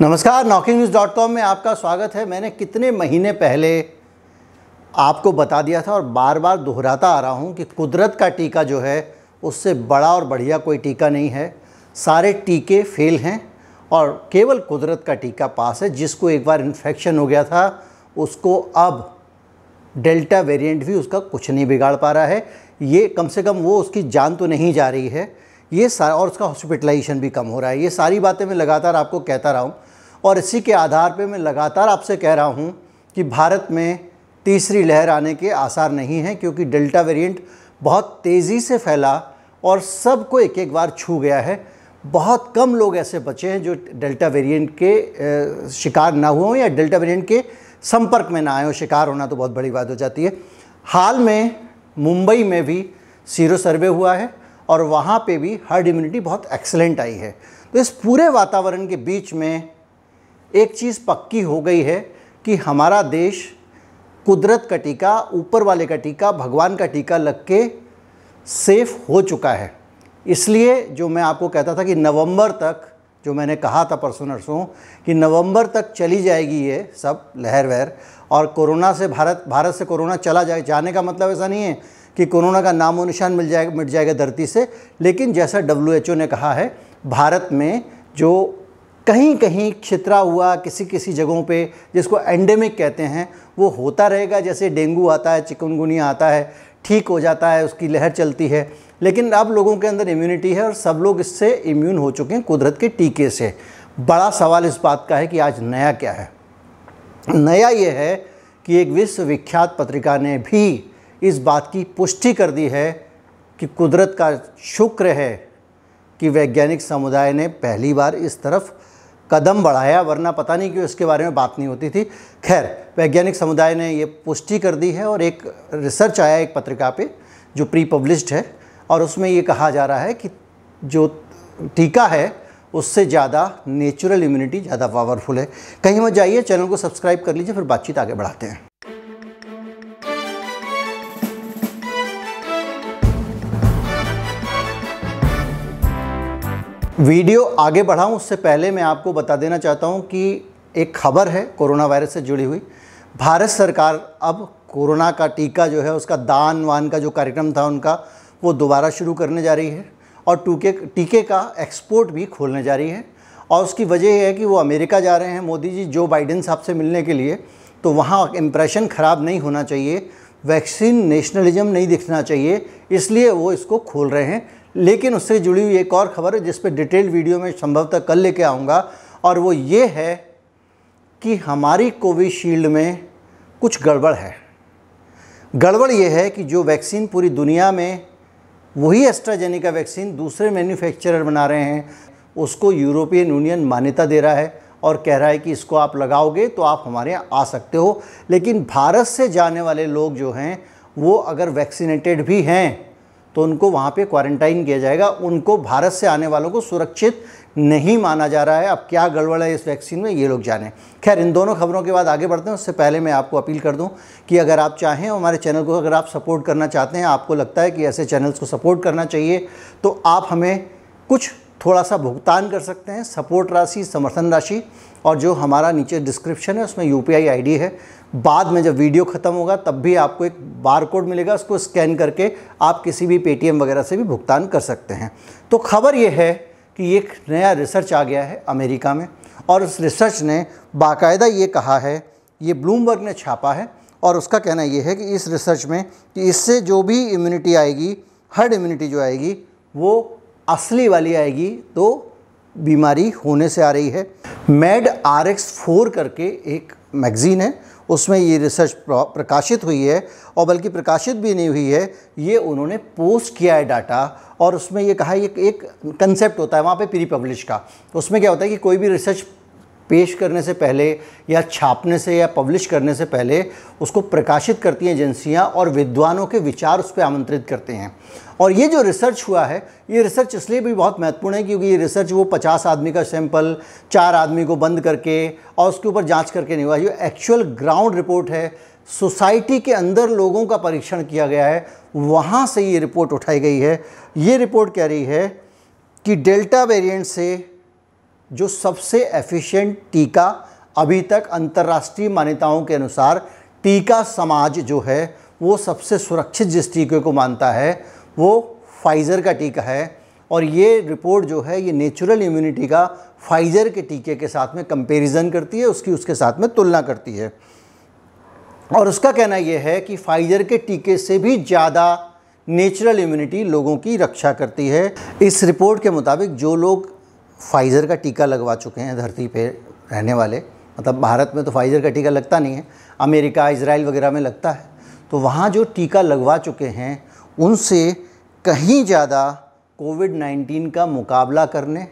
नमस्कार knocking news dot com में आपका स्वागत है मैंने कितने महीने पहले आपको बता दिया था और बार बार दोहराता आ रहा हूँ कि कुदरत का टीका जो है उससे बड़ा और बढ़िया कोई टीका नहीं है सारे टीके फेल हैं और केवल कुदरत का टीका पास है जिसको एक बार इन्फेक्शन हो गया था उसको अब डेल्टा वेरिएंट भी उसका कुछ नहीं बिगाड़ पा रहा है ये कम से कम वो उसकी जान तो नहीं जा रही है ये सारा और उसका हॉस्पिटलाइजेशन भी कम हो रहा है ये सारी बातें मैं लगातार आपको कहता रहा हूँ और इसी के आधार पे मैं लगातार आपसे कह रहा हूँ कि भारत में तीसरी लहर आने के आसार नहीं हैं क्योंकि डेल्टा वेरिएंट बहुत तेज़ी से फैला और सबको एक एक बार छू गया है बहुत कम लोग ऐसे बचे हैं जो डेल्टा वेरिएंट के शिकार ना हुए हों या डेल्टा वेरिएंट के संपर्क में ना आए हों शिकार होना तो बहुत बड़ी बात हो जाती है हाल में मुंबई में भी सीरो सर्वे हुआ है और वहाँ पे भी हर्ड इम्यूनिटी बहुत एक्सेलेंट आई है तो इस पूरे वातावरण के बीच में एक चीज़ पक्की हो गई है कि हमारा देश कुदरत का टीका ऊपर वाले का टीका भगवान का टीका लग के सेफ हो चुका है इसलिए जो मैं आपको कहता था कि नवंबर तक जो मैंने कहा था परसों नरसों कि नवंबर तक चली जाएगी ये सब लहर वहर और कोरोना से भारत भारत से कोरोना चला जाए जाने का मतलब ऐसा नहीं है कि कोरोना का नामो निशान मिल जाएगा मिट जाएगा धरती से लेकिन जैसा डब्ल्यू ने कहा है भारत में जो कहीं कहीं छितरा हुआ किसी किसी जगहों पे जिसको एंडेमिक कहते हैं वो होता रहेगा जैसे डेंगू आता है चिकनगुनिया आता है ठीक हो जाता है उसकी लहर चलती है लेकिन अब लोगों के अंदर इम्यूनिटी है और सब लोग इससे इम्यून हो चुके हैं कुदरत के टीके से बड़ा सवाल इस बात का है कि आज नया क्या है नया ये है कि एक विश्वविख्यात पत्रिका ने भी इस बात की पुष्टि कर दी है कि कुदरत का शुक्र है कि वैज्ञानिक समुदाय ने पहली बार इस तरफ कदम बढ़ाया वरना पता नहीं क्यों इसके बारे में बात नहीं होती थी खैर वैज्ञानिक समुदाय ने ये पुष्टि कर दी है और एक रिसर्च आया एक पत्रिका पे जो प्री पब्लिश्ड है और उसमें ये कहा जा रहा है कि जो टीका है उससे ज़्यादा नेचुरल इम्यूनिटी ज़्यादा पावरफुल है कहीं मत जाइए चैनल को सब्सक्राइब कर लीजिए फिर बातचीत आगे बढ़ाते हैं वीडियो आगे बढ़ाऊं उससे पहले मैं आपको बता देना चाहता हूं कि एक खबर है कोरोना वायरस से जुड़ी हुई भारत सरकार अब कोरोना का टीका जो है उसका दान वान का जो कार्यक्रम था उनका वो दोबारा शुरू करने जा रही है और टूके टीके का एक्सपोर्ट भी खोलने जा रही है और उसकी वजह यह है कि वो अमेरिका जा रहे हैं मोदी जी जो बाइडेन साहब से मिलने के लिए तो वहाँ इम्प्रेशन ख़राब नहीं होना चाहिए वैक्सीन नेशनलिज्म नहीं दिखना चाहिए इसलिए वो इसको खोल रहे हैं लेकिन उससे जुड़ी हुई एक और खबर है जिस पर डिटेल वीडियो में संभवतः कल लेके आऊँगा और वो ये है कि हमारी कोविशील्ड में कुछ गड़बड़ है गड़बड़ ये है कि जो वैक्सीन पूरी दुनिया में वही एस्ट्राजेनिका वैक्सीन दूसरे मैन्युफैक्चरर बना रहे हैं उसको यूरोपियन यूनियन मान्यता दे रहा है और कह रहा है कि इसको आप लगाओगे तो आप हमारे यहाँ आ सकते हो लेकिन भारत से जाने वाले लोग जो हैं वो अगर वैक्सीनेटेड भी हैं तो उनको वहाँ पे क्वारंटाइन किया जाएगा उनको भारत से आने वालों को सुरक्षित नहीं माना जा रहा है अब क्या गड़बड़ है इस वैक्सीन में ये लोग जाने खैर इन दोनों खबरों के बाद आगे बढ़ते हैं उससे पहले मैं आपको अपील कर दूं कि अगर आप चाहें हमारे चैनल को अगर आप सपोर्ट करना चाहते हैं आपको लगता है कि ऐसे चैनल्स को सपोर्ट करना चाहिए तो आप हमें कुछ थोड़ा सा भुगतान कर सकते हैं सपोर्ट राशि समर्थन राशि और जो हमारा नीचे डिस्क्रिप्शन है उसमें यू पी है बाद में जब वीडियो ख़त्म होगा तब भी आपको एक बार कोड मिलेगा उसको स्कैन करके आप किसी भी पेटीएम वगैरह से भी भुगतान कर सकते हैं तो खबर यह है कि एक नया रिसर्च आ गया है अमेरिका में और उस रिसर्च ने बाकायदा ये कहा है ये ब्लूमबर्ग ने छापा है और उसका कहना यह है कि इस रिसर्च में कि इससे जो भी इम्यूनिटी आएगी हर्ड इम्यूनिटी जो आएगी वो असली वाली आएगी तो बीमारी होने से आ रही है मेड आर एक्स फोर करके एक मैगज़ीन है उसमें ये रिसर्च प्रकाशित हुई है और बल्कि प्रकाशित भी नहीं हुई है ये उन्होंने पोस्ट किया है डाटा और उसमें ये कहा है ये एक कंसेप्ट होता है वहाँ पे प्री पब्लिश का उसमें क्या होता है कि कोई भी रिसर्च पेश करने से पहले या छापने से या पब्लिश करने से पहले उसको प्रकाशित करती हैं एजेंसियाँ और विद्वानों के विचार उस पर आमंत्रित करते हैं और ये जो रिसर्च हुआ है ये रिसर्च इसलिए भी बहुत महत्वपूर्ण है क्योंकि ये रिसर्च वो 50 आदमी का सैंपल चार आदमी को बंद करके और उसके ऊपर जांच करके नहीं हुआ जो एक्चुअल ग्राउंड रिपोर्ट है सोसाइटी के अंदर लोगों का परीक्षण किया गया है वहाँ से ये रिपोर्ट उठाई गई है ये रिपोर्ट कह रही है कि डेल्टा वेरिएंट से जो सबसे एफिशिएंट टीका अभी तक अंतर्राष्ट्रीय मान्यताओं के अनुसार टीका समाज जो है वो सबसे सुरक्षित जिस टीके को मानता है वो फाइज़र का टीका है और ये रिपोर्ट जो है ये नेचुरल इम्यूनिटी का फाइज़र के टीके के साथ में कंपैरिजन करती है उसकी उसके साथ में तुलना करती है और उसका कहना यह है कि फाइज़र के टीके से भी ज़्यादा नेचुरल इम्यूनिटी लोगों की रक्षा करती है इस रिपोर्ट के मुताबिक जो लोग फाइज़र का टीका लगवा चुके हैं धरती पे रहने वाले मतलब भारत में तो फाइज़र का टीका लगता नहीं है अमेरिका इसराइल वगैरह में लगता है तो वहाँ जो टीका लगवा चुके हैं उनसे कहीं ज़्यादा कोविड नाइन्टीन का मुकाबला करने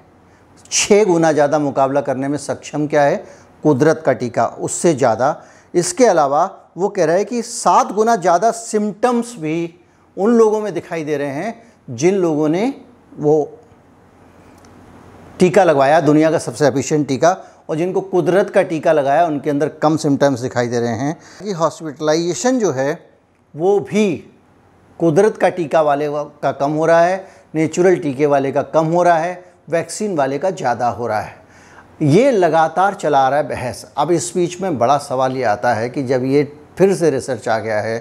छः गुना ज़्यादा मुकाबला करने में सक्षम क्या है कुदरत का टीका उससे ज़्यादा इसके अलावा वो कह रहा है कि सात गुना ज़्यादा सिम्टम्स भी उन लोगों में दिखाई दे रहे हैं जिन लोगों ने वो टीका लगवाया दुनिया का सबसे एफिशिएंट टीका और जिनको कुदरत का टीका लगाया उनके अंदर कम सिम्टम्स दिखाई दे रहे हैं कि हॉस्पिटलाइजेशन जो है वो भी कुदरत का टीका वाले का कम हो रहा है नेचुरल टीके वाले का कम हो रहा है वैक्सीन वाले का ज़्यादा हो रहा है ये लगातार चला रहा है बहस अब इस बीच में बड़ा सवाल ये आता है कि जब ये फिर से रिसर्च आ गया है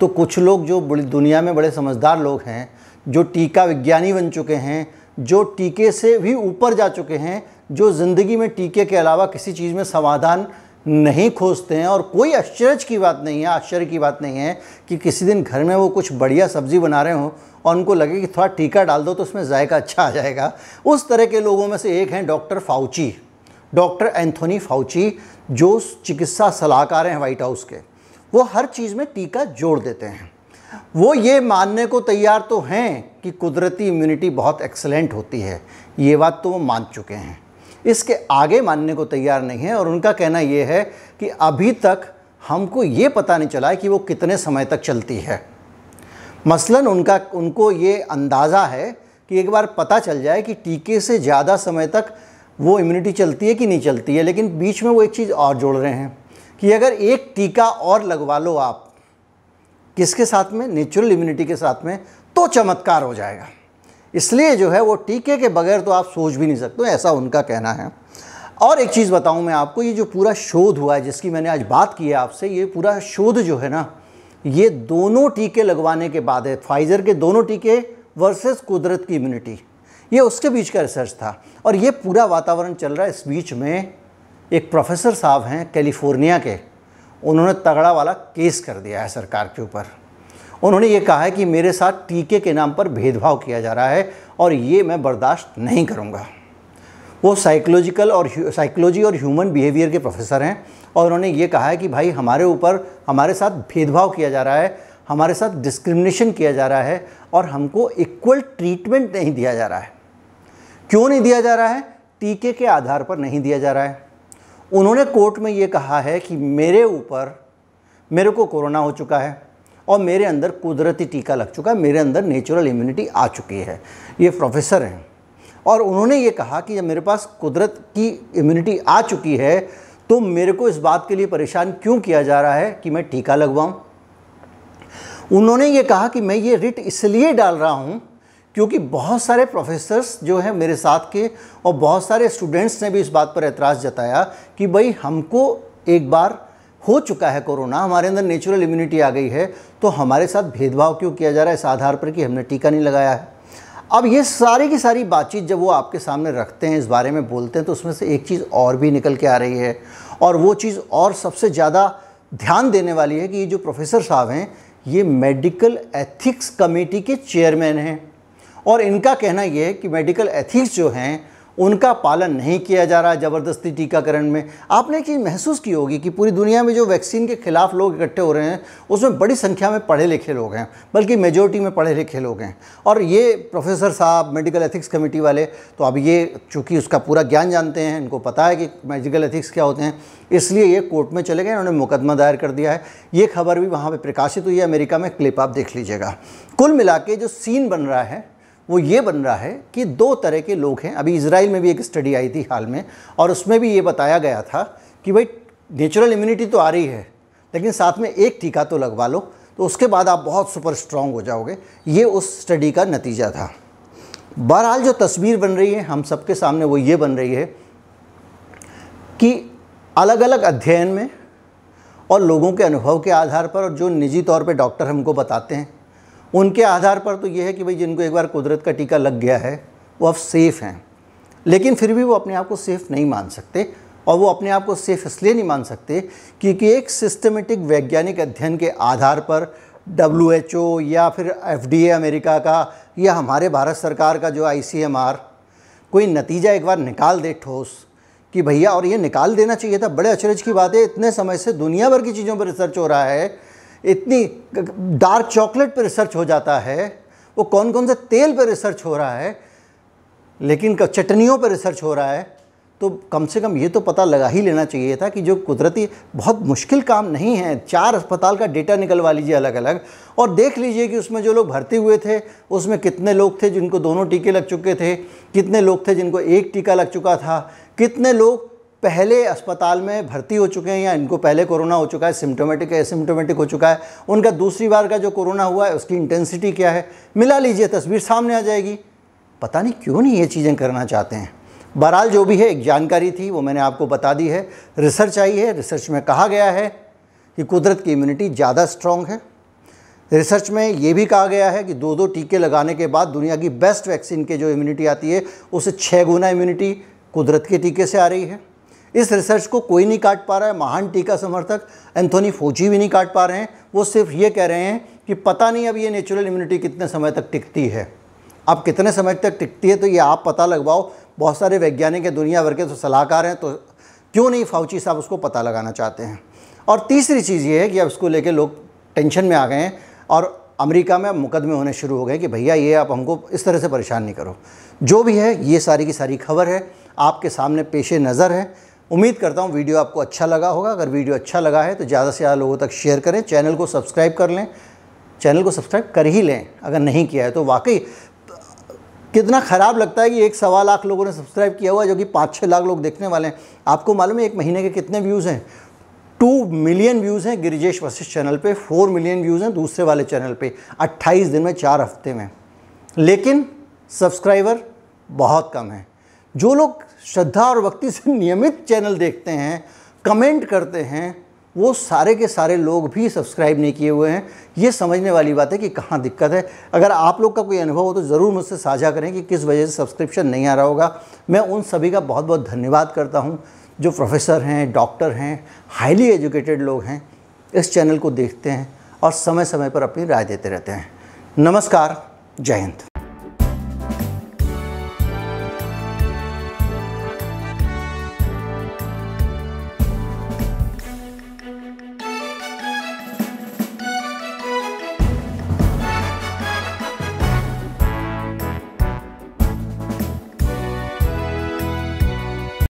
तो कुछ लोग जो दुनिया में बड़े समझदार लोग हैं जो टीका विज्ञानी बन चुके हैं जो टीके से भी ऊपर जा चुके हैं जो ज़िंदगी में टीके के अलावा किसी चीज़ में समाधान नहीं खोजते हैं और कोई आश्चर्य की बात नहीं है आश्चर्य की बात नहीं है कि किसी दिन घर में वो कुछ बढ़िया सब्ज़ी बना रहे हों और उनको लगे कि थोड़ा टीका डाल दो तो उसमें जायका अच्छा आ जाएगा उस तरह के लोगों में से एक हैं doctor Fauci doctor Anthony Fauci जो चिकित्सा सलाहकार हैं वाइट हाउस के वो हर चीज़ में टीका जोड़ देते हैं वो ये मानने को तैयार तो हैं कि कुदरती इम्यूनिटी बहुत एक्सलेंट होती है ये बात तो वो मान चुके हैं इसके आगे मानने को तैयार नहीं है और उनका कहना ये है कि अभी तक हमको ये पता नहीं चला है कि वो कितने समय तक चलती है मसलन उनका उनको ये अंदाज़ा है कि एक बार पता चल जाए कि टीके से ज़्यादा समय तक वो इम्यूनिटी चलती है कि नहीं चलती है लेकिन बीच में वो एक चीज़ और जोड़ रहे हैं कि अगर एक टीका और लगवा लो आप किसके साथ में नेचुरल इम्यूनिटी के साथ में तो चमत्कार हो जाएगा इसलिए जो है वो टीके के बगैर तो आप सोच भी नहीं सकते ऐसा उनका कहना है और एक चीज़ बताऊं मैं आपको ये जो पूरा शोध हुआ है जिसकी मैंने आज बात की है आपसे ये पूरा शोध जो है ना ये दोनों टीके लगवाने के बाद है फाइज़र के दोनों टीके वर्सेस कुदरत की इम्यूनिटी ये उसके बीच का रिसर्च था और ये पूरा वातावरण चल रहा है इस बीच में एक प्रोफेसर साहब हैं कैलिफोर्निया के उन्होंने तगड़ा वाला केस कर दिया है सरकार के ऊपर उन्होंने ये कहा है कि मेरे साथ टीके के नाम पर भेदभाव किया जा रहा है और ये मैं बर्दाश्त नहीं करूँगा वो साइकोलॉजिकल और साइकोलॉजी और ह्यूमन बिहेवियर के प्रोफेसर हैं और उन्होंने ये कहा है कि भाई हमारे ऊपर हमारे साथ भेदभाव किया जा रहा है हमारे साथ डिस्क्रिमिनेशन किया जा रहा है और हमको इक्वल ट्रीटमेंट नहीं दिया जा रहा है क्यों नहीं दिया जा रहा है टीके के आधार पर नहीं दिया जा रहा है उन्होंने कोर्ट में ये कहा है कि मेरे ऊपर मेरे को कोरोना हो चुका है और मेरे अंदर कुदरती टीका लग चुका है मेरे अंदर नेचुरल इम्यूनिटी आ चुकी है ये प्रोफेसर हैं और उन्होंने ये कहा कि जब मेरे पास कुदरत की इम्यूनिटी आ चुकी है तो मेरे को इस बात के लिए परेशान क्यों किया जा रहा है कि मैं टीका लगवाऊं उन्होंने ये कहा कि मैं ये रिट इसलिए डाल रहा हूं क्योंकि बहुत सारे प्रोफेसर्स जो हैं मेरे साथ के और बहुत सारे स्टूडेंट्स ने भी इस बात पर एतराज़ जताया कि भाई हमको एक बार हो चुका है कोरोना हमारे अंदर नेचुरल इम्यूनिटी आ गई है तो हमारे साथ भेदभाव क्यों किया जा रहा है इस आधार पर कि हमने टीका नहीं लगाया है अब ये सारी की सारी बातचीत जब वो आपके सामने रखते हैं इस बारे में बोलते हैं तो उसमें से एक चीज़ और भी निकल के आ रही है और वो चीज़ और सबसे ज़्यादा ध्यान देने वाली है कि ये जो प्रोफेसर साहब हैं ये मेडिकल एथिक्स कमेटी के चेयरमैन हैं और इनका कहना यह है कि मेडिकल एथिक्स जो हैं उनका पालन नहीं किया जा रहा है ज़बरदस्ती टीकाकरण में आपने एक चीज़ महसूस की होगी कि पूरी दुनिया में जो वैक्सीन के खिलाफ लोग इकट्ठे हो रहे हैं उसमें बड़ी संख्या में पढ़े लिखे लोग हैं बल्कि मेजोरिटी में पढ़े लिखे लोग हैं और ये प्रोफेसर साहब मेडिकल एथिक्स कमेटी वाले तो अब ये चूँकि उसका पूरा ज्ञान जानते हैं इनको पता है कि मेडिकल एथिक्स क्या होते हैं इसलिए ये कोर्ट में चले गए उन्होंने मुकदमा दायर कर दिया है ये खबर भी वहाँ पर प्रकाशित हुई है अमेरिका में क्लिप आप देख लीजिएगा कुल मिला जो सीन बन रहा है वो ये बन रहा है कि दो तरह के लोग हैं अभी इसराइल में भी एक स्टडी आई थी हाल में और उसमें भी ये बताया गया था कि भाई नेचुरल इम्यूनिटी तो आ रही है लेकिन साथ में एक टीका तो लगवा लो तो उसके बाद आप बहुत सुपर स्ट्रांग हो जाओगे ये उस स्टडी का नतीजा था बहरहाल जो तस्वीर बन रही है हम सबके सामने वो ये बन रही है कि अलग अलग अध्ययन में और लोगों के अनुभव के आधार पर और जो निजी तौर पे डॉक्टर हमको बताते हैं उनके आधार पर तो ये है कि भाई जिनको एक बार कुदरत का टीका लग गया है वो अब सेफ़ हैं लेकिन फिर भी वो अपने आप को सेफ़ नहीं मान सकते और वो अपने आप को सेफ़ इसलिए नहीं मान सकते क्योंकि एक सिस्टमेटिक वैज्ञानिक अध्ययन के आधार पर डब्ल्यू या फिर एफ अमेरिका का या हमारे भारत सरकार का जो आई कोई नतीजा एक बार निकाल दे ठोस कि भैया और ये निकाल देना चाहिए था बड़े अचरज की बात है इतने समय से दुनिया भर की चीज़ों पर रिसर्च हो रहा है इतनी डार्क चॉकलेट पर रिसर्च हो जाता है वो कौन कौन से तेल पर रिसर्च हो रहा है लेकिन चटनियों पर रिसर्च हो रहा है तो कम से कम ये तो पता लगा ही लेना चाहिए था कि जो कुदरती बहुत मुश्किल काम नहीं है चार अस्पताल का डेटा निकलवा लीजिए अलग अलग और देख लीजिए कि उसमें जो लोग भर्ती हुए थे उसमें कितने लोग थे जिनको दोनों टीके लग चुके थे कितने लोग थे जिनको एक टीका लग चुका था कितने लोग पहले अस्पताल में भर्ती हो चुके हैं या इनको पहले कोरोना हो चुका है सिम्टोमेटिक है सिम्टोमेटिक हो चुका है उनका दूसरी बार का जो कोरोना हुआ है उसकी इंटेंसिटी क्या है मिला लीजिए तस्वीर सामने आ जाएगी पता नहीं क्यों नहीं ये चीज़ें करना चाहते हैं बहरहाल जो भी है एक जानकारी थी वो मैंने आपको बता दी है रिसर्च आई है रिसर्च में कहा गया है कि कुदरत की इम्यूनिटी ज़्यादा स्ट्रॉन्ग है रिसर्च में ये भी कहा गया है कि दो दो टीके लगाने के बाद दुनिया की बेस्ट वैक्सीन के जो इम्यूनिटी आती है उसे छः गुना इम्यूनिटी कुदरत के टीके से आ रही है इस रिसर्च को कोई नहीं काट पा रहा है महान टीका समर्थक एंथोनी फोजी भी नहीं काट पा रहे हैं वो सिर्फ ये कह रहे हैं कि पता नहीं अब ये नेचुरल इम्यूनिटी कितने समय तक टिकती है अब कितने समय तक टिकती है तो ये आप पता लगवाओ बहुत सारे वैज्ञानिक हैं दुनिया भर के तो सलाहकार हैं तो क्यों नहीं फाउची साहब उसको पता लगाना चाहते हैं और तीसरी चीज़ ये है कि अब इसको लेके लोग टेंशन में आ गए हैं और अमेरिका में अब मुकदमे होने शुरू हो गए कि भैया ये आप हमको इस तरह से परेशान नहीं करो जो भी है ये सारी की सारी खबर है आपके सामने पेशे नज़र है उम्मीद करता हूँ वीडियो आपको अच्छा लगा होगा अगर वीडियो अच्छा लगा है तो ज़्यादा से ज़्यादा लोगों तक शेयर करें चैनल को सब्सक्राइब कर लें चैनल को सब्सक्राइब कर ही लें अगर नहीं किया है तो वाकई कितना ख़राब लगता है कि एक सवा लाख लोगों ने सब्सक्राइब किया हुआ जो कि पाँच छः लाख लोग देखने वाले हैं आपको मालूम है एक महीने के कितने व्यूज़ हैं टू मिलियन व्यूज़ हैं गिरिजेश वशिष्ठ चैनल पे फोर मिलियन व्यूज़ हैं दूसरे वाले चैनल पे अट्ठाईस दिन में चार हफ्ते में लेकिन सब्सक्राइबर बहुत कम हैं जो लोग श्रद्धा और भक्ति से नियमित चैनल देखते हैं कमेंट करते हैं वो सारे के सारे लोग भी सब्सक्राइब नहीं किए हुए हैं ये समझने वाली बात है कि कहाँ दिक्कत है अगर आप लोग का कोई अनुभव हो तो ज़रूर मुझसे साझा करें कि किस वजह से सब्सक्रिप्शन नहीं आ रहा होगा मैं उन सभी का बहुत बहुत धन्यवाद करता हूँ जो प्रोफेसर हैं डॉक्टर हैं हाईली एजुकेटेड लोग हैं इस चैनल को देखते हैं और समय समय पर अपनी राय देते रहते हैं नमस्कार जय हिंद